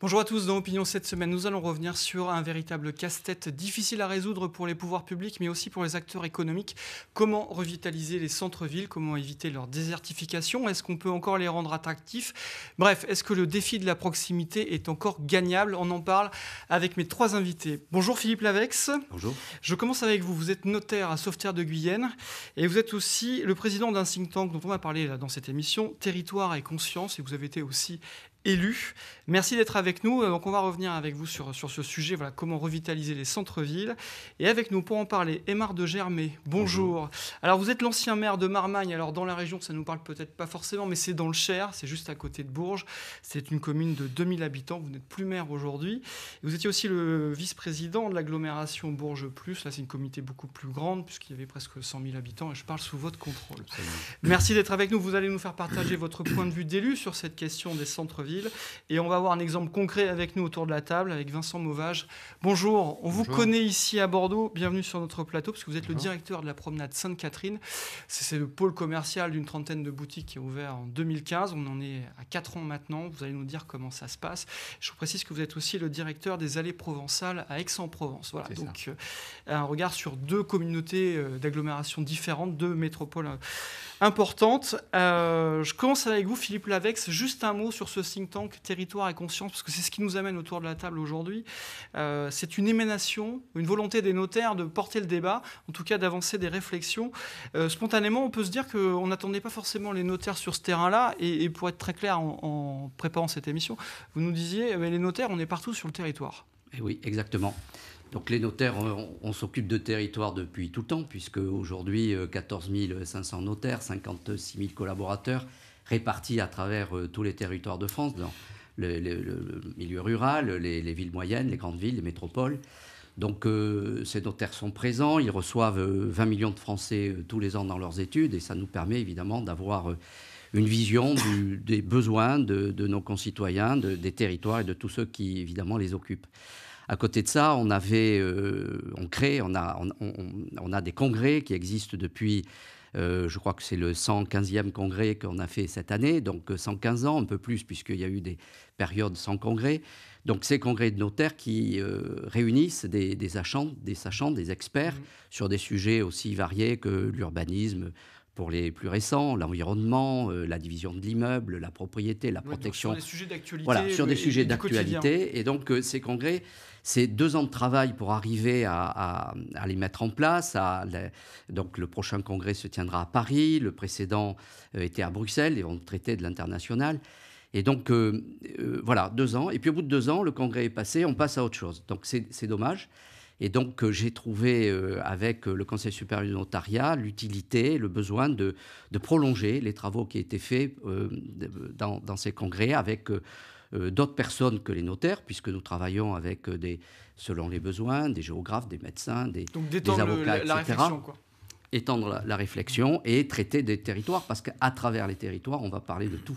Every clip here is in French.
Bonjour à tous, dans Opinion cette semaine, nous allons revenir sur un véritable casse-tête difficile à résoudre pour les pouvoirs publics, mais aussi pour les acteurs économiques. Comment revitaliser les centres-villes Comment éviter leur désertification Est-ce qu'on peut encore les rendre attractifs Bref, est-ce que le défi de la proximité est encore gagnable On en parle avec mes trois invités. Bonjour Philippe Lavex. Bonjour. Je commence avec vous. Vous êtes notaire à Sauveterre de Guyenne et vous êtes aussi le président d'un think tank dont on va parler dans cette émission, Territoire et Conscience, et vous avez été aussi élu. Merci d'être avec nous. Euh, donc on va revenir avec vous sur, sur ce sujet, voilà, comment revitaliser les centres-villes. Et avec nous pour en parler, Aymar de Germay. Bonjour. Alors vous êtes l'ancien maire de Marmagne. Alors dans la région, ça nous parle peut-être pas forcément, mais c'est dans le Cher, c'est juste à côté de Bourges. C'est une commune de 2000 habitants. Vous n'êtes plus maire aujourd'hui. Vous étiez aussi le vice-président de l'agglomération Bourges Plus. Là, c'est une comité beaucoup plus grande puisqu'il y avait presque 100 000 habitants et je parle sous votre contrôle. Merci d'être avec nous. Vous allez nous faire partager votre point de vue d'élu sur cette question des centres-villes. Et on va avoir un exemple concret avec nous autour de la table, avec Vincent Mauvage. Bonjour, on vous connaît ici à Bordeaux. Bienvenue sur notre plateau, parce que vous êtes le directeur de la promenade Sainte-Catherine. C'est le pôle commercial d'une trentaine de boutiques qui est ouvert en 2015. On en est à 4 ans maintenant. Vous allez nous dire comment ça se passe. Je vous précise que vous êtes aussi le directeur des allées provençales à Aix-en-Provence. Voilà, donc euh, un regard sur deux communautés euh, d'agglomération différentes, deux métropoles euh, importantes. je commence avec vous, Philippe Lavex. Juste un mot sur ce signe tant que territoire et conscience, parce que c'est ce qui nous amène autour de la table aujourd'hui, euh, c'est une émanation, une volonté des notaires de porter le débat, en tout cas d'avancer des réflexions. Euh, spontanément, on peut se dire qu'on n'attendait pas forcément les notaires sur ce terrain-là, et, pour être très clair en, préparant cette émission, vous nous disiez, eh ben, les notaires, on est partout sur le territoire. Eh oui, exactement. Donc les notaires, on, on s'occupe de territoire depuis tout le temps, puisque aujourd'hui 14 euh, 500 notaires, 56 000 collaborateurs, répartis à travers euh, tous les territoires de France, dans le, milieu rural, les, villes moyennes, les grandes villes, les métropoles. Donc euh, ces notaires sont présents, ils reçoivent 20 euh, millions de Français tous les ans dans leurs études et ça nous permet évidemment d'avoir une vision des besoins de, nos concitoyens, des territoires et de tous ceux qui évidemment les occupent. À côté de ça, on avait, on crée, on a, on, on a des congrès qui existent depuis euh, je crois que c'est le 115e congrès qu'on a fait cette année, donc 115 euh, ans, un peu plus, puisqu'il y a eu des périodes sans congrès. Donc ces congrès de notaires qui euh, réunissent des, des sachants, des experts mmh. sur des sujets aussi variés que l'urbanisme, pour les plus récents, l'environnement, la division de l'immeuble, la propriété, la protection. sur des sujets d'actualité. Voilà, sur des sujets d'actualité. Et donc, ces congrès c'est deux ans de travail pour arriver à, les mettre en place. Donc le prochain congrès se tiendra à Paris, le précédent euh, était à Bruxelles, et on traiter de l'international. Et donc euh, euh, voilà, deux ans. Et puis au bout de deux ans, le congrès est passé, on passe à autre chose. Donc c'est dommage. Et donc, j'ai trouvé avec le Conseil supérieur du notariat l'utilité, le besoin de, prolonger les travaux qui étaient faits dans, dans, ces congrès avec euh, d'autres personnes que les notaires, puisque nous travaillons avec euh, des, selon les besoins, des géographes, des médecins, des, avocats, étendre la, réflexion et traiter des territoires, parce qu'à travers les territoires, on va parler de tout.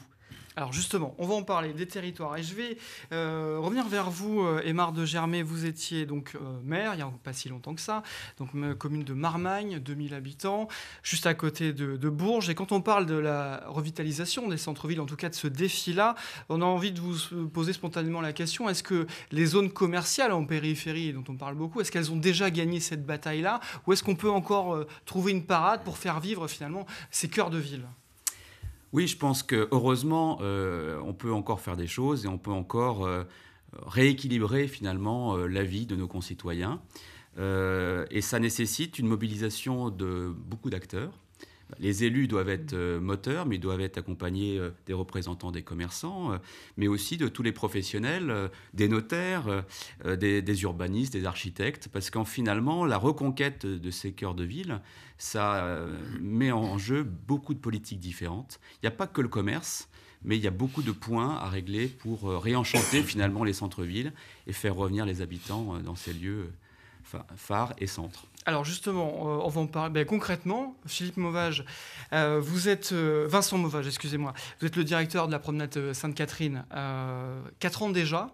Alors justement, on va en parler des territoires. Et je vais euh, revenir vers vous, Émar euh, de Germay. Vous étiez donc euh, maire il n'y a pas si longtemps que ça, donc commune de Marmagne, 2000 habitants, juste à côté de, Bourges. Et quand on parle de la revitalisation des centres-villes, en tout cas de ce défi-là, on a envie de vous poser spontanément la question est-ce que les zones commerciales en périphérie, dont on parle beaucoup, est-ce qu'elles ont déjà gagné cette bataille-là, ou est-ce qu'on peut encore trouver une parade pour faire vivre finalement ces cœurs de ville oui, je pense que heureusement, euh, on peut encore faire des choses et on peut encore euh, rééquilibrer finalement euh, la vie de nos concitoyens. et ça nécessite une mobilisation de beaucoup d'acteurs. Les élus doivent être euh, moteurs, mais ils doivent être accompagnés euh, des représentants des commerçants, euh, mais aussi de tous les professionnels, des notaires, des, urbanistes, des architectes, parce qu'en finalement, la reconquête de ces cœurs de ville, ça met en jeu beaucoup de politiques différentes. Il n'y a pas que le commerce, mais il y a beaucoup de points à régler pour réenchanter finalement les centres-villes et faire revenir les habitants dans ces lieux phare et centre. Alors justement, euh, on va en parler ben, concrètement. Philippe Mauvage, euh, vous êtes euh, Vincent Mauvage, excusez-moi. Vous êtes le directeur de la promenade Sainte-Catherine, quatre ans déjà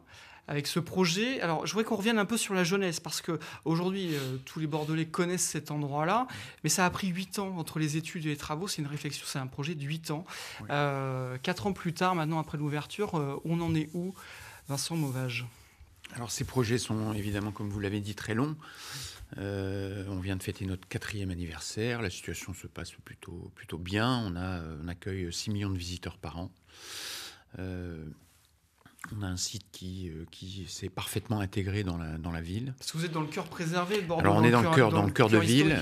avec ce projet. Alors, je voudrais qu'on revienne un peu sur la jeunesse, parce que aujourd'hui, tous les Bordelais connaissent cet endroit-là, mais ça a pris huit ans entre les études et les travaux. C'est une réflexion, c'est un projet de 8 ans. Quatre ans plus tard, maintenant, après l'ouverture, on en est où, Vincent Mauvage alors ces projets sont évidemment, comme vous l'avez dit, très longs. Euh, on vient de fêter notre quatrième anniversaire. La situation se passe plutôt, plutôt bien. On, a, euh, accueille 6 millions de visiteurs par an. Euh, on a un site qui, qui s'est parfaitement intégré dans la, dans la ville. Parce que vous êtes dans le cœur préservé, Bordeaux. Alors on est dans le cœur, dans le cœur de ville.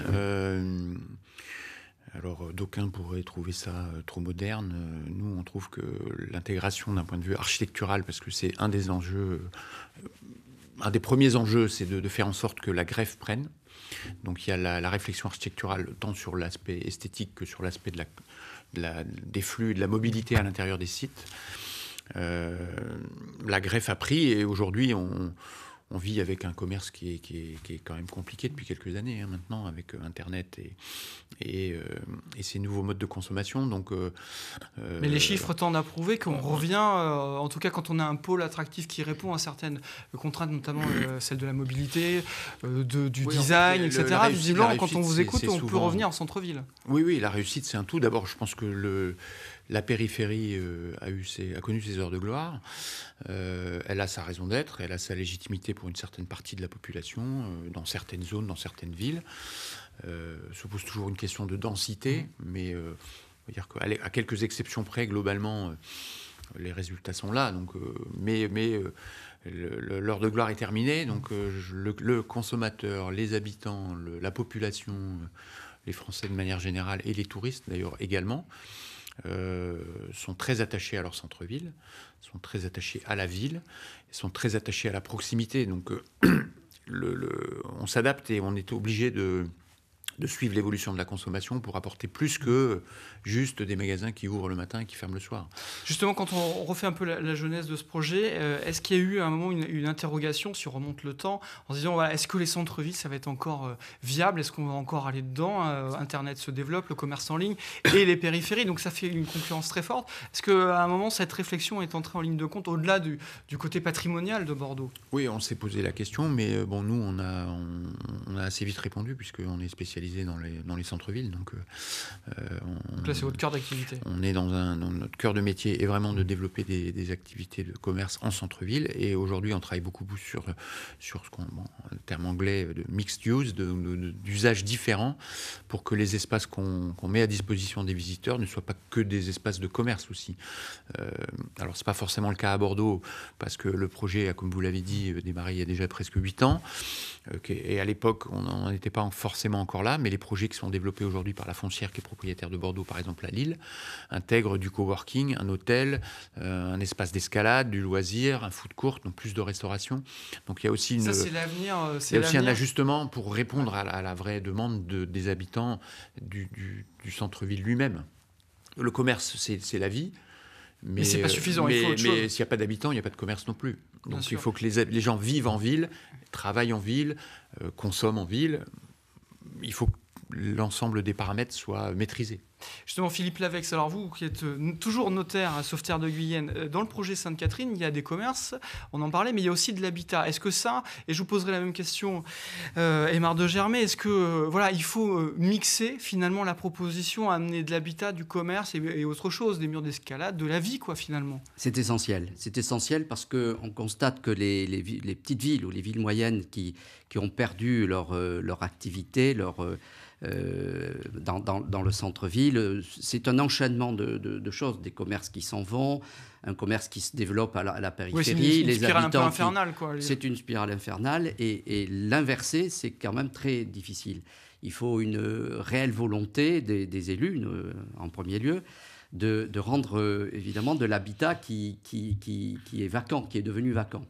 Alors euh, d'aucuns pourraient trouver ça euh, trop moderne. Euh, nous, on trouve que l'intégration d'un point de vue architectural, parce que c'est un des enjeux, un des premiers enjeux, c'est de, faire en sorte que la greffe prenne. Donc il y a la, réflexion architecturale tant sur l'aspect esthétique que sur l'aspect de la, des flux, de la mobilité à l'intérieur des sites. la greffe a pris et aujourd'hui on, on vit avec un commerce qui est, quand même compliqué depuis quelques années hein, maintenant, avec euh, Internet et, euh, et, ces nouveaux modes de consommation. Donc, euh, Mais les chiffres tendent à prouver qu'on revient, en tout cas quand on a un pôle attractif qui répond à certaines contraintes, notamment celle de la mobilité, du design, etc. Visiblement, quand on vous écoute, on peut revenir en centre-ville. Oui, oui, la réussite, c'est un tout. D'abord, je pense que le la périphérie euh, a, connu ses heures de gloire. Euh, elle a sa raison d'être, elle a sa légitimité pour une certaine partie de la population, euh, dans certaines zones, dans certaines villes. se pose toujours une question de densité, mmh. mais à quelques exceptions près, globalement, les résultats sont là. Donc, mais l'heure de gloire est terminée, donc le, consommateur, les habitants, la population, les Français de manière générale et les touristes d'ailleurs également. Euh, sont très attachés à leur centre-ville, sont très attachés à la ville, sont très attachés à la proximité. Donc, euh, on s'adapte et on est obligé de, de suivre l'évolution de la consommation pour apporter plus que juste des magasins qui ouvrent le matin et qui ferment le soir. Justement, quand on refait un peu la, jeunesse de ce projet, euh, est-ce qu'il y a eu à un moment une, interrogation, si on remonte le temps, en se disant est-ce que les centres-villes, ça va être encore euh, viable Est-ce qu'on va encore aller dedans euh, Internet se développe, le commerce en ligne et les périphéries, donc ça fait une concurrence très forte. Est-ce qu'à un moment, cette réflexion est entrée en ligne de compte au-delà du, côté patrimonial de Bordeaux Oui, on s'est posé la question, mais bon, nous, on a, on a assez vite répondu, puisqu'on est spécialiste dans les, centres-villes. Euh, euh, donc, là, c'est votre cœur d'activité. On est dans, un, notre cœur de métier est vraiment de développer des, activités de commerce en centre-ville. Et aujourd'hui, on travaille beaucoup sur, sur ce qu'on, le terme anglais de mixed use, d'usages différents, pour que les espaces qu'on, met à disposition des visiteurs ne soient pas que des espaces de commerce aussi. Euh, alors, c'est pas forcément le cas à Bordeaux, parce que le projet comme vous l'avez dit, démarré il y a déjà presque 8 ans. et à l'époque, on n'était pas forcément encore là mais les projets qui sont développés aujourd'hui par la foncière qui est propriétaire de Bordeaux, par exemple à Lille, intègrent du coworking, un hôtel, euh, un espace d'escalade, du loisir, un foot court, donc plus de restauration. Donc il y a aussi, une, euh, un ajustement pour répondre à la, vraie demande des habitants du, centre-ville lui-même. Le commerce, c'est, la vie. Mais, c'est pas suffisant. s'il n'y a pas d'habitants, il n'y a pas de commerce non plus. Donc il faut que les, gens vivent en ville, travaillent en ville, euh, consomment en ville il faut l'ensemble des paramètres soit maîtrisé Justement, Philippe Lavex, alors vous qui êtes euh, toujours notaire à Sauveterre de Guyenne, euh, dans le projet Sainte-Catherine, il y a des commerces, on en parlait, mais il y a aussi de l'habitat. Est-ce que ça, et je vous poserai la même question, euh, de Germay, est-ce que euh, voilà, il faut mixer finalement la proposition, amener de l'habitat, du commerce et, autre chose, des murs d'escalade, de la vie, quoi, finalement C'est essentiel. C'est essentiel parce qu'on constate que les, les, les, petites villes ou les villes moyennes qui, qui ont perdu leur, leur activité, leur euh, dans, le centre-ville. C'est un enchaînement de, choses, des commerces qui s'en vont, un commerce qui se développe à la, périphérie. c'est une, spirale infernale. quoi. C'est une spirale infernale et, l'inverser, c'est quand même très difficile. Il faut une réelle volonté des, élus, en premier lieu, de, rendre euh, évidemment de l'habitat qui, qui est vacant, qui est devenu vacant.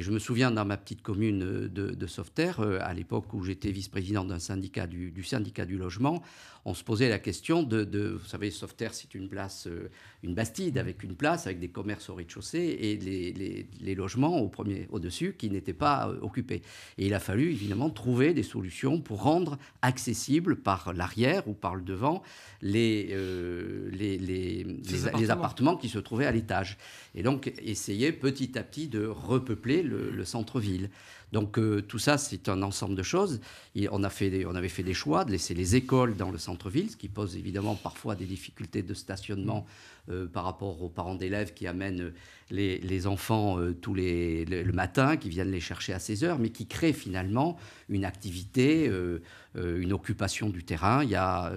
Et je me souviens dans ma petite commune euh, de, Sauveterre, euh, à l'époque où j'étais vice-président d'un syndicat du, syndicat du logement, on se posait la question de, vous savez, Sauveterre, c'est une place, euh, une bastide mm. avec une place, avec des commerces au rez-de-chaussée et les, logements au premier, au-dessus qui n'étaient pas euh, occupés. Et il a fallu évidemment trouver des solutions pour rendre accessibles par l'arrière ou par le devant les, euh, les, appartements. qui se trouvaient à l'étage. Et donc essayer petit à petit de repeupler le centre-ville. Donc euh, tout ça, c'est un ensemble de choses. on, on avait fait des choix de laisser les écoles dans le centre-ville, ce qui pose évidemment parfois des difficultés de stationnement mmh. euh, par rapport aux parents d'élèves qui amènent euh, les, enfants euh, tous les, le, matin, qui viennent les chercher à 16 heures, mais qui créent finalement une activité, euh, euh, une occupation du terrain. Il y a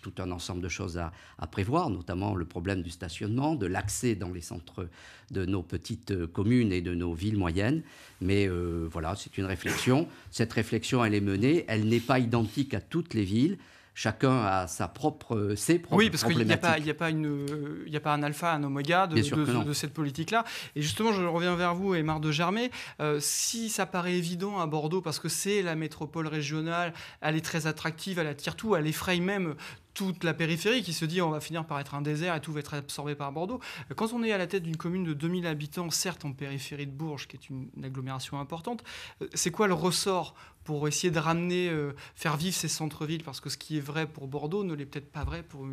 tout un ensemble de choses à, prévoir, notamment le problème du stationnement, de l'accès dans les centres de nos petites communes et de nos villes moyennes. Mais voilà, c'est une réflexion. Cette réflexion, elle est menée. Elle n'est pas identique à toutes les villes chacun a sa propre, euh, ses propres Oui, parce qu'il n'y a, pas, a, euh, a pas un alpha, un oméga de, cette politique-là. Et justement, je reviens vers vous, Aymar de Germay. Euh, si ça paraît évident à Bordeaux, parce que c'est la métropole régionale, elle est très attractive, elle attire tout, elle effraie même toute la périphérie qui se dit on va finir par être un désert et tout va être absorbé par Bordeaux. Quand on est à la tête d'une commune de 2000 habitants, certes en périphérie de Bourges, qui est une, agglomération importante, euh, c'est quoi le ressort pour essayer de ramener, euh, faire vivre ces centres-villes Parce que ce qui est vrai pour Bordeaux ne l'est peut-être pas vrai pour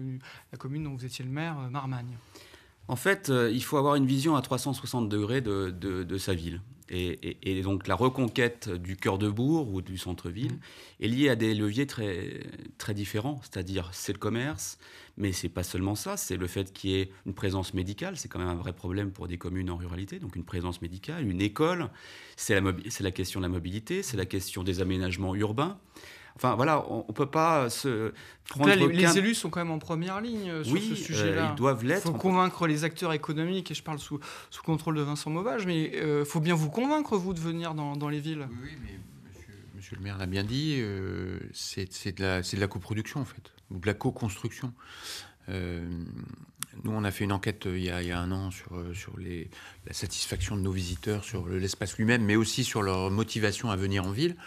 la commune dont vous étiez le maire, euh, Marmagne. En fait, il faut avoir une vision à 360 degrés de, de sa ville. Et, donc la reconquête du cœur de bourg ou du centre-ville mm. est liée à des leviers très, différents, c'est-à-dire c'est le commerce, mais c'est pas seulement ça, c'est le fait qu'il y ait une présence médicale, c'est quand même un vrai problème pour des communes en ruralité, donc une présence médicale, une école, c'est la, question de la mobilité, c'est la question des aménagements urbains, Enfin voilà, on, ne peut pas se prendre. les, élus sont quand même en première ligne euh, sur ce euh, sujet-là. ils doivent l'être. Il faut convaincre les acteurs économiques, et je parle sous, sous contrôle de Vincent Mauvage, mais il euh, faut bien vous convaincre, vous, de venir dans, les villes. Oui, mais monsieur, le maire l'a bien dit, c'est de, la, coproduction, en fait, ou de la co-construction. nous, on a fait une enquête il, y a, un an sur, sur les, la satisfaction de nos visiteurs, sur l'espace lui-même, mais aussi sur leur motivation à venir en ville.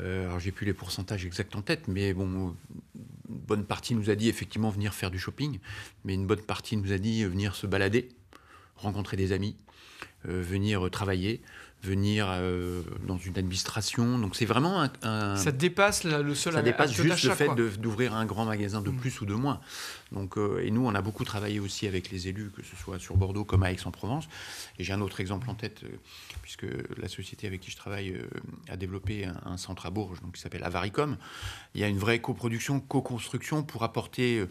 Euh, alors j'ai plus les pourcentages exacts en tête, mais bon, une bonne partie nous a dit effectivement venir faire du shopping, mais une bonne partie nous a dit venir se balader, rencontrer des amis, euh, venir euh, travailler, venir dans une administration. Donc c'est vraiment un, Ça dépasse le seul Ça dépasse juste le fait d'ouvrir un grand magasin de mm. plus ou de moins. Donc, euh, et nous, on a beaucoup travaillé aussi avec les élus, que ce soit sur Bordeaux comme à Aix-en-Provence. Et j'ai un autre exemple en tête, euh, puisque la société avec qui je travaille euh, a développé un, centre à Bourges, donc qui s'appelle Avaricom. Il y a une vraie coproduction, co-construction pour apporter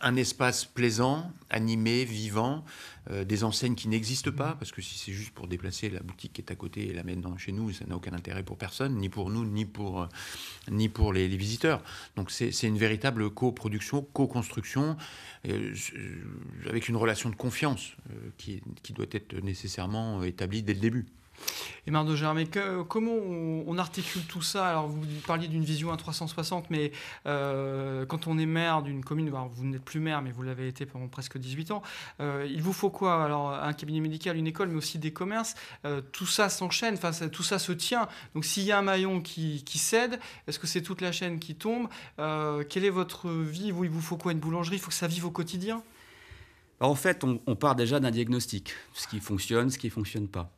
un espace plaisant, animé, vivant, des enseignes qui n'existent pas, parce que si c'est juste pour déplacer la boutique qui est à côté et la mettre dans, chez nous, ça n'a aucun intérêt pour personne, ni pour nous, ni pour, ni pour les, les visiteurs. Donc c'est une véritable coproduction, co-construction euh, avec une relation de confiance euh, qui, doit être nécessairement euh, établie dès le début. Et Mardo Germain, comment on, articule tout ça Alors, vous parliez d'une vision à 360, mais euh, quand on est maire d'une commune, vous n'êtes plus maire, mais vous l'avez été pendant presque 18 ans, euh, il vous faut quoi Alors, un cabinet médical, une école, mais aussi des commerces. Euh, tout ça s'enchaîne, enfin, tout ça se tient. Donc, s'il y a un maillon qui, cède, est-ce que c'est toute la chaîne qui tombe Quelle est votre vie il vous faut quoi Une boulangerie Il faut que ça vive au quotidien en fait, on, on part déjà d'un diagnostic, ce qui fonctionne, ce qui ne fonctionne pas.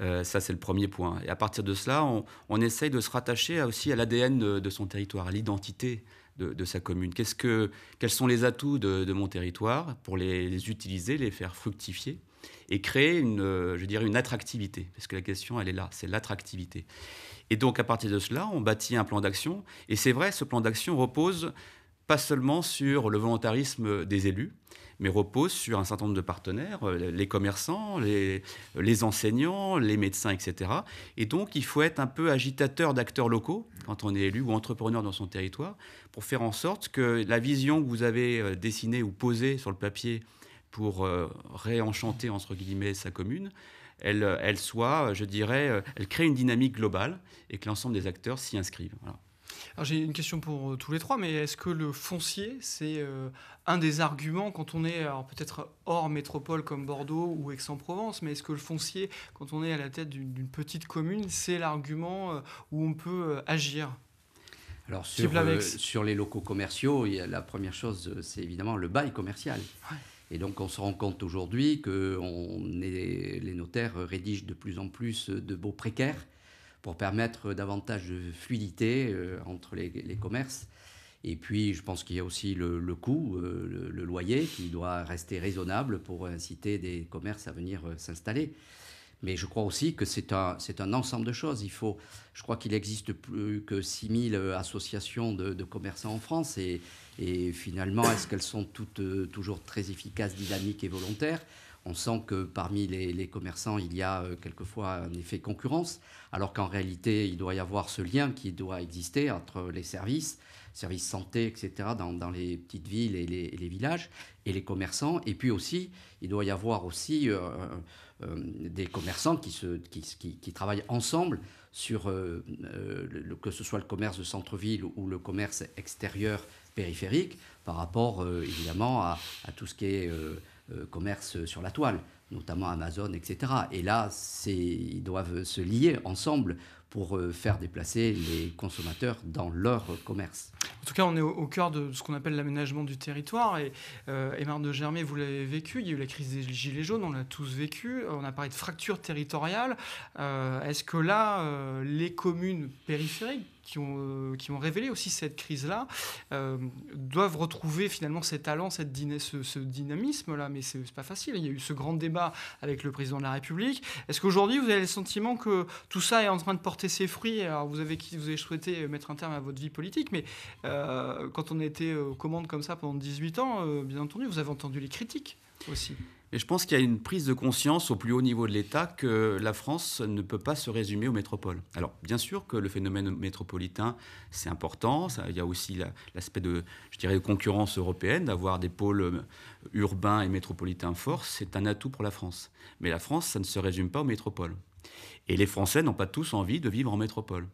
Euh, ça, c'est le premier point. Et à partir de cela, on, essaye de se rattacher aussi à l'ADN de, son territoire, à l'identité de, sa commune. quest quels sont les atouts de, mon territoire pour les, utiliser, les faire fructifier et créer une, euh, je dirais, une attractivité, parce que la question, elle est là, c'est l'attractivité. Et donc, à partir de cela, on bâtit un plan d'action. Et c'est vrai, ce plan d'action repose pas seulement sur le volontarisme des élus, mais repose sur un certain nombre de partenaires, euh, les commerçants, les, enseignants, les médecins, etc. Et donc, il faut être un peu agitateur d'acteurs locaux quand on est élu ou entrepreneur dans son territoire pour faire en sorte que la vision que vous avez euh, dessinée ou posée sur le papier pour euh, réenchanter, entre guillemets, sa commune, elle, soit, je dirais, elle crée une dynamique globale et que l'ensemble des acteurs s'y inscrivent j'ai une question pour euh, tous les trois, mais est-ce que le foncier, c'est euh, un des arguments quand on est, alors peut-être hors métropole comme Bordeaux ou Aix-en-Provence, mais est-ce que le foncier, quand on est à la tête d'une petite commune, c'est l'argument euh, où on peut agir alors sur, les locaux commerciaux, la première chose, c'est évidemment le bail commercial. Et donc on se rend compte aujourd'hui que les notaires rédigent de plus en plus de beaux précaires pour permettre davantage de fluidité euh, entre les, commerces. Et puis, je pense qu'il y a aussi le, coût, euh, le, loyer, qui doit rester raisonnable pour inciter des commerces à venir euh, s'installer. Mais je crois aussi que c'est un, ensemble de choses. Il faut, je crois qu'il existe plus que 6000 associations de, commerçants en France. et finalement, est-ce qu'elles sont toutes toujours très efficaces, dynamiques et volontaires on sent que parmi les, commerçants, il y a euh, quelquefois un effet concurrence, alors qu'en réalité, il doit y avoir ce lien qui doit exister entre les services, services santé, etc., dans, les petites villes et les, villages, et les commerçants. Et puis aussi, il doit y avoir aussi euh, euh, des commerçants qui, se, qui, travaillent ensemble sur, le, que ce soit le commerce de centre-ville ou le commerce extérieur périphérique, par rapport évidemment à, à, tout ce qui est euh, commerce sur la toile, notamment Amazon, etc. Et là, ils doivent se lier ensemble pour euh, faire déplacer les consommateurs dans leur commerce. En tout cas, on est au, cœur de ce qu'on appelle l'aménagement du territoire. Et euh, de Germay, vous l'avez vécu. Il y a eu la crise des Gilets jaunes, on l'a tous vécu. On a parlé de fracture territoriale. Euh, est-ce que là, euh, les communes périphériques qui ont, qui révélé aussi cette crise-là doivent retrouver finalement cet talents, cette ce, ce dynamisme-là. Mais c'est pas facile. Il y a eu ce grand débat avec le président de la République. Est-ce qu'aujourd'hui, vous avez le sentiment que tout ça est en train de porter ses fruits. Alors, vous avez, vous avez souhaité mettre un terme à votre vie politique, mais euh, quand on a été aux commandes comme ça pendant 18 ans, euh, bien entendu, vous avez entendu les critiques aussi. Et je pense qu'il y a une prise de conscience au plus haut niveau de l'État que la France ne peut pas se résumer aux métropoles. Alors, bien sûr que le phénomène métropolitain, c'est important. il y a aussi l'aspect de, je dirais, de concurrence européenne, d'avoir des pôles euh, urbains et métropolitains forts. C'est un atout pour la France. Mais la France, ça ne se résume pas aux métropoles. Et les Français n'ont pas tous envie de vivre en métropole.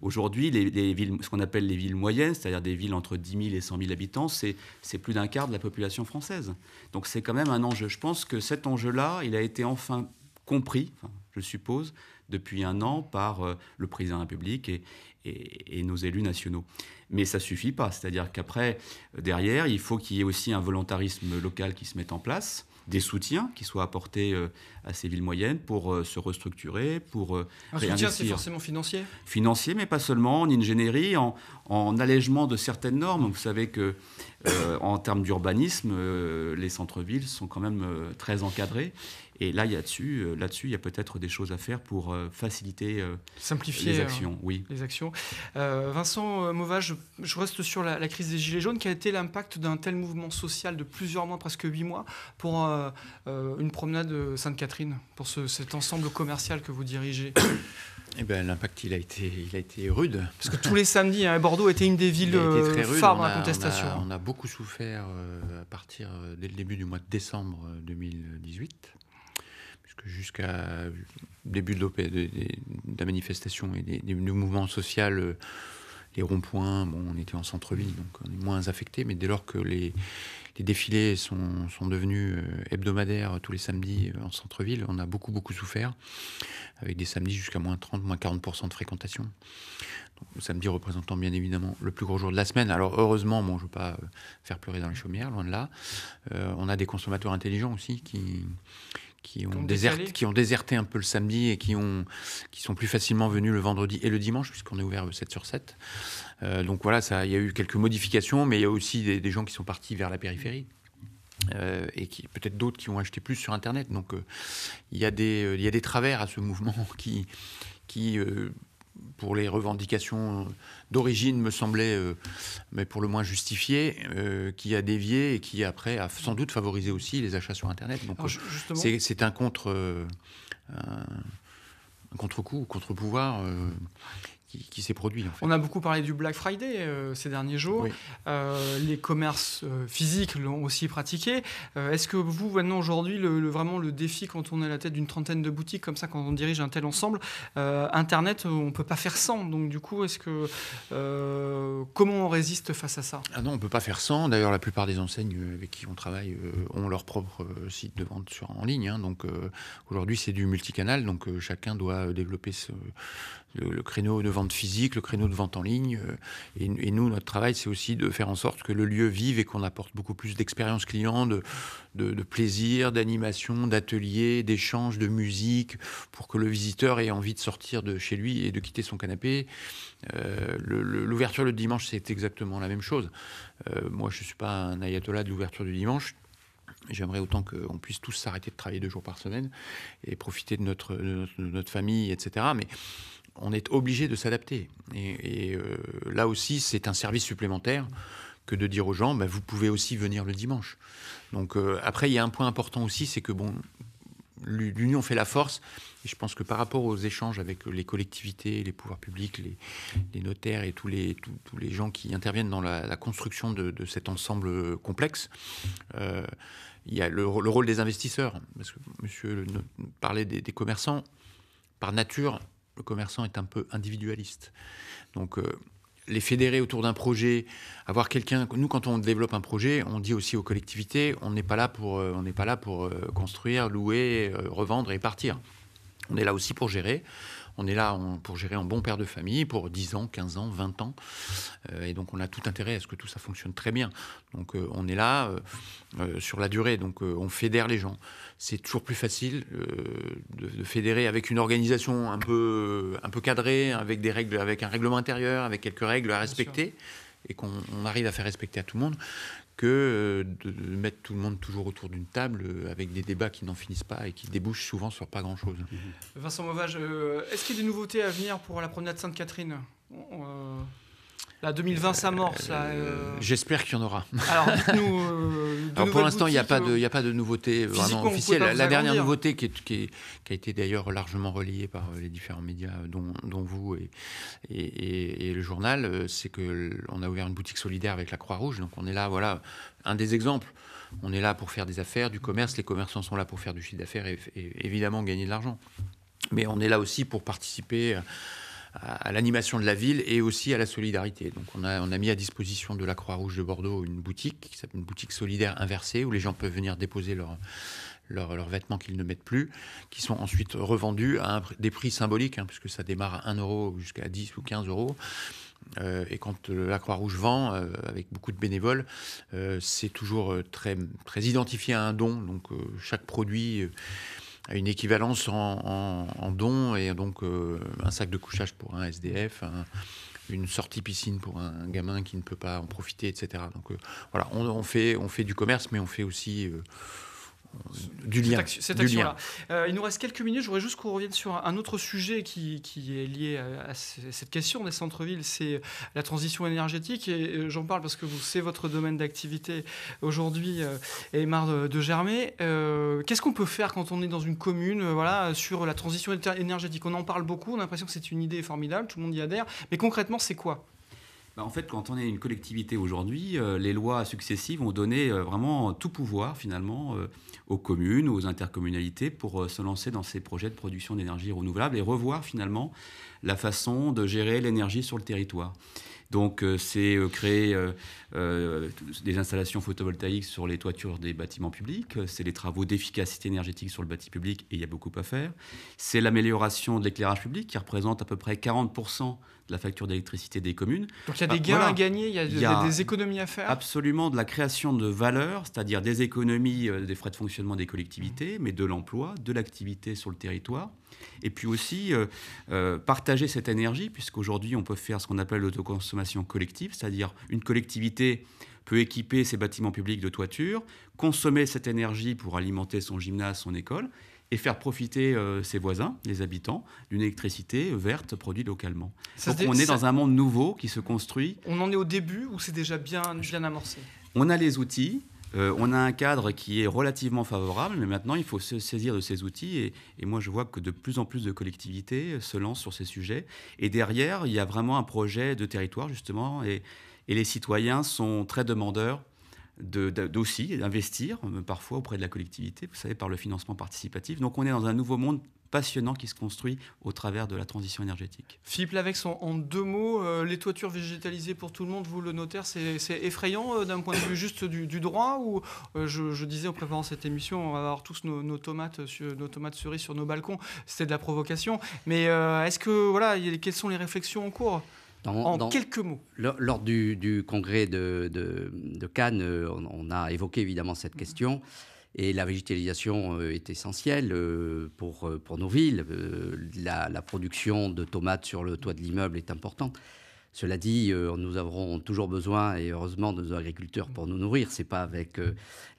Aujourd'hui, ce qu'on appelle les villes moyennes, c'est-à-dire des villes entre 10 000 et 100 000 habitants, c'est, plus d'un quart de la population française. Donc c'est quand même un enjeu. Je pense que cet enjeu-là, il a été enfin compris, je suppose, depuis un an par euh, le président de la République et, et, nos élus nationaux. Mais ça ne suffit pas. C'est-à-dire qu'après, euh, derrière, il faut qu'il y ait aussi un volontarisme local qui se mette en place des soutiens qui soient apportés euh, à ces villes moyennes pour euh, se restructurer, pour euh, Un soutien, c'est forcément financier Financier, mais pas seulement, en ingénierie, en, en allègement de certaines normes. Vous savez que euh, en termes d'urbanisme, euh, les centres-villes sont quand même euh, très encadrés. Et là, il dessus, là-dessus, il y a peut-être des choses à faire pour faciliter, simplifier les actions. oui. Les actions. Vincent Mauvage, je, reste sur la, crise des gilets jaunes. Quel a été l'impact d'un tel mouvement social de plusieurs mois, presque huit mois, pour une promenade Sainte-Catherine, pour cet ensemble commercial que vous dirigez Eh bien, l'impact, il a été, il a été rude. Parce que tous les samedis, hein, Bordeaux était une des villes phares de la contestation. on souffert euh, à partir euh, dès le début du mois de décembre 2018, euh, puisque jusqu'à début de, de, la manifestation et des, du mouvement social, les ronds-points, bon, on était en centre-ville, donc on est moins affecté, mais dès lors que les, les défilés sont, devenus euh, hebdomadaires tous les samedis euh, en centre-ville. On a beaucoup, beaucoup souffert, avec des samedis jusqu'à moins 30, moins 40% de fréquentation. samedi représentant bien évidemment le plus gros jour de la semaine. Alors heureusement, bon, je ne veux pas euh, faire pleurer dans les chaumières, loin de là. on a des consommateurs intelligents aussi qui qui ont, déserté, qui ont déserté un peu le samedi et qui, ont, qui sont plus facilement venus le vendredi et le dimanche, puisqu'on est ouvert 7 sur 7. Euh, donc voilà, il y a eu quelques modifications, mais il y a aussi des, des gens qui sont partis vers la périphérie. Euh, et qui peut-être d'autres qui ont acheté plus sur Internet. Donc euh, il y, a des, y a des travers à ce mouvement qui, qui pour les revendications d'origine me semblait, euh, mais pour le moins justifiée, euh, qui a dévié et qui après a sans doute favorisé aussi les achats sur Internet. Donc c'est un contre, coup euh, un contre-pouvoir qui, s'est produit. On a beaucoup parlé du Black Friday euh, ces derniers jours. Euh, les commerces euh, physiques l'ont aussi pratiqué. Est-ce que vous, maintenant aujourd'hui, le, vraiment le défi quand on est à la tête d'une trentaine de boutiques comme ça, quand on dirige un tel ensemble, Internet, on ne peut pas faire sans. Donc du coup, est-ce que comment on résiste face à ça ah Non, on ne peut pas faire sans. D'ailleurs, la plupart des enseignes avec qui on travaille ont leur propre site de vente sur, en ligne. Hein. donc aujourd'hui, c'est du multicanal. Donc chacun doit développer ce le, créneau de vente physique, le créneau de vente en ligne. Euh, et, nous, notre travail, c'est aussi de faire en sorte que le lieu vive et qu'on apporte beaucoup plus d'expérience client, de, plaisir, d'animation, d'atelier, d'échange, de musique, pour que le visiteur ait envie de sortir de chez lui et de quitter son canapé. Euh, l'ouverture le, dimanche, c'est exactement la même chose. Euh, moi, je ne suis pas un ayatollah de l'ouverture du dimanche. J'aimerais autant qu'on puisse tous s'arrêter de travailler deux jours par semaine et profiter de notre, de notre famille, etc. Mais on est obligé de s'adapter. Et, euh, là aussi, c'est un service supplémentaire que de dire aux gens, bah, vous pouvez aussi venir le dimanche. Donc euh, après, il y a un point important aussi, c'est que bon, l'union fait la force. Et je pense que par rapport aux échanges avec les collectivités, les pouvoirs publics, les, notaires et tous les, les gens qui interviennent dans la, construction de, cet ensemble complexe, euh, il y a le, rôle des investisseurs. Parce que monsieur parlait des, des commerçants. Par nature, le commerçant est un peu individualiste. Donc euh, les fédérer autour d'un projet, avoir quelqu'un. Nous, quand on développe un projet, on dit aussi aux collectivités, on n'est pas là euh, on n'est pas là pour euh, construire, louer, revendre et partir. On est là aussi pour gérer. On est là pour gérer en bon père de famille pour 10 ans, 15 ans, 20 ans. Euh, et donc on a tout intérêt à ce que tout ça fonctionne très bien. Donc euh, on est là euh, sur la durée. Donc on fédère les gens. C'est toujours plus facile de, fédérer avec une organisation un peu, un peu cadrée, avec, des règles, avec un règlement intérieur, avec quelques règles à respecter et qu'on arrive à faire respecter à tout le monde, que euh, de mettre tout le monde toujours autour d'une table euh, avec des débats qui n'en finissent pas et qui débouchent souvent sur pas grand-chose. Mhm. Vincent Mauvage, euh, est-ce qu'il y a des nouveautés à venir pour la promenade Sainte-Catherine la 2020 s'amorce. Euh, J'espère qu'il y en aura. Alors, nous euh, pour l'instant, il n'y euh, a, pas de, a de nouveauté euh, vraiment officielle. La, dernière nouveauté qui, qui, a été d'ailleurs largement relayée par les différents médias, dont, vous et, et, le journal, c'est qu'on a ouvert une boutique solidaire avec la Croix-Rouge. Donc on est là, voilà, un des exemples. On est là pour faire des affaires, du commerce. Les commerçants sont là pour faire du chiffre d'affaires et évidemment gagner de l'argent. Mais on est là aussi pour participer à, l'animation de la ville et aussi à la solidarité. Donc on a, on a mis à disposition de la Croix-Rouge de Bordeaux une boutique qui s'appelle une boutique solidaire inversée où les gens peuvent venir déposer leurs leurs, vêtements qu'ils ne mettent plus, qui sont ensuite revendus à des prix symboliques, hein, puisque ça démarre à 1 euro jusqu'à 10 ou 15 euros. Euh, et quand euh, la Croix-Rouge vend, euh, avec beaucoup de bénévoles, c'est toujours très, très identifié à un don. Donc chaque produit une équivalence en, dons et donc euh, un sac de couchage pour un SDF, une sortie piscine pour un, gamin qui ne peut pas en profiter, etc. Donc euh, voilà, on, fait, on fait du commerce, mais on fait aussi euh, du lien. Cette, action, euh, il nous reste quelques minutes. Je voudrais juste qu'on revienne sur un autre sujet qui, est lié à, cette question des centres-villes. C'est la transition énergétique. Et euh, j'en parle parce que c'est votre domaine d'activité aujourd'hui, euh, et de, Germay. Qu'est-ce qu'on peut faire quand on est dans une commune voilà, sur la transition énergétique On en parle beaucoup. On a l'impression que c'est une idée formidable. Tout le monde y adhère. Mais concrètement, c'est quoi bah, en fait, quand on est une collectivité aujourd'hui, euh, les lois successives ont donné euh, vraiment tout pouvoir finalement euh, aux communes, aux intercommunalités pour se lancer dans ces projets de production d'énergie renouvelable et revoir finalement la façon de gérer l'énergie sur le territoire. Donc euh, c'est euh, créer euh, des installations photovoltaïques sur les toitures des bâtiments publics, c'est les travaux d'efficacité énergétique sur le bâti public, et il y a beaucoup à faire. C'est l'amélioration de l'éclairage public, qui représente à peu près 40% de la facture d'électricité des communes. Donc il y a bah, des gains à gagner, il il y, a des économies à faire Absolument, de la création de valeur, c'est-à-dire des économies des frais de fonctionnement des collectivités, mais de l'emploi, de l'activité sur le territoire et puis aussi, euh, euh, partager cette énergie, puisqu'aujourd'hui, on peut faire ce qu'on appelle l'autoconsommation collective, c'est-à-dire une collectivité peut équiper ses bâtiments publics de toiture, consommer cette énergie pour alimenter son gymnase, son école, et faire profiter euh, ses voisins, les habitants, d'une électricité verte produite localement. Donc on est dans un monde nouveau qui se construit. On en est au début ou c'est déjà bien, bien amorcé On a les outils, euh, on a un cadre qui est relativement favorable, mais maintenant il faut se saisir de ces outils. Et, moi, je vois que de plus en plus de collectivités se lancent sur ces sujets. Et derrière, il y a vraiment un projet de territoire, justement, et, les citoyens sont très demandeurs d'aussi d'investir euh, parfois auprès de la collectivité, vous savez, par le financement participatif. Donc on est dans un nouveau monde passionnant qui se construit au travers de la transition énergétique. Philippe Lavex, en, deux mots, euh, les toitures végétalisées pour tout le monde, vous le notaire, c'est effrayant euh, d'un point de vue juste du, droit ou euh, je, disais en préparant cette émission, on va avoir tous nos, tomates, sur, nos cerises sur nos balcons, c'était de la provocation. Mais est-ce que voilà, quelles sont les réflexions en cours en quelques mots. Lors, du, congrès de, Cannes, on, a évoqué évidemment cette question. Et la végétalisation euh, est essentielle euh, euh, pour, nos villes. La, production de tomates sur le toit de l'immeuble est importante. Cela dit, nous aurons toujours besoin, et heureusement, de nos agriculteurs pour nous nourrir. C'est pas avec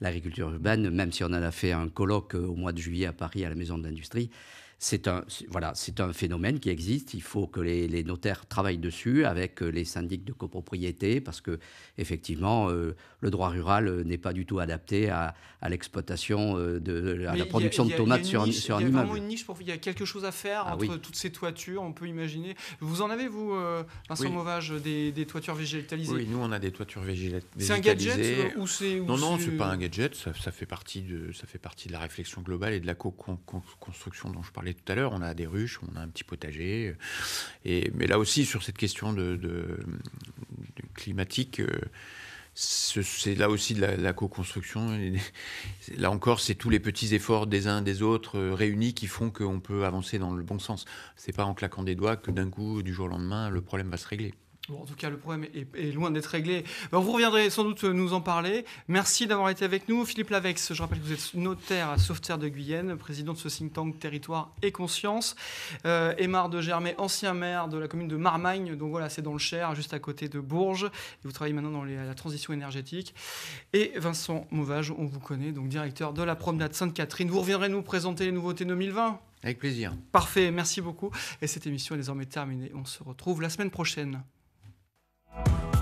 l'agriculture urbaine, même si on en a fait un colloque au mois de juillet à Paris à la Maison de l'Industrie. C'est un, voilà, c'est un phénomène qui existe. Il faut que les, notaires travaillent dessus avec euh, les syndics de copropriété parce que effectivement, euh, le droit rural euh, n'est pas du tout adapté à, l'exploitation de, à la production de tomates sur, sur un immeuble. Il y a vraiment une niche y quelque chose à faire ah entre toutes ces toitures. On peut imaginer. Vous en avez vous, Vincent Mauvage, des, des, toitures végétalisées Oui, nous on a des toitures végétalisées. C'est un gadget ou Non, non, c'est pas un gadget. Ça, ça, fait partie de, ça fait partie de la réflexion globale et de la co-construction dont je parle tout à l'heure, on a des ruches, on a un petit potager. Euh, et, mais là aussi, sur cette question de, climatique, euh, c'est là aussi de la, co-construction. Là encore, c'est tous les petits efforts des uns des autres euh, réunis qui font qu'on peut avancer dans le bon sens. C'est pas en claquant des doigts que d'un coup, du jour au lendemain, le problème va se régler en tout cas, le problème est, loin d'être réglé. vous reviendrez sans doute nous en parler. Merci d'avoir été avec nous. Philippe Lavex, je rappelle que vous êtes notaire à Sauveterre de Guyenne, président de ce think tank Territoire et Conscience. Euh, de Germay, ancien maire de la commune de Marmagne, donc voilà, c'est dans le Cher, juste à côté de Bourges. Et vous travaillez maintenant dans la transition énergétique. Et Vincent Mauvage, on vous connaît, donc directeur de la promenade Sainte-Catherine. Vous reviendrez nous présenter les nouveautés 2020 avec plaisir. Parfait, merci beaucoup. Et cette émission est désormais terminée. On se retrouve la semaine prochaine. Bye.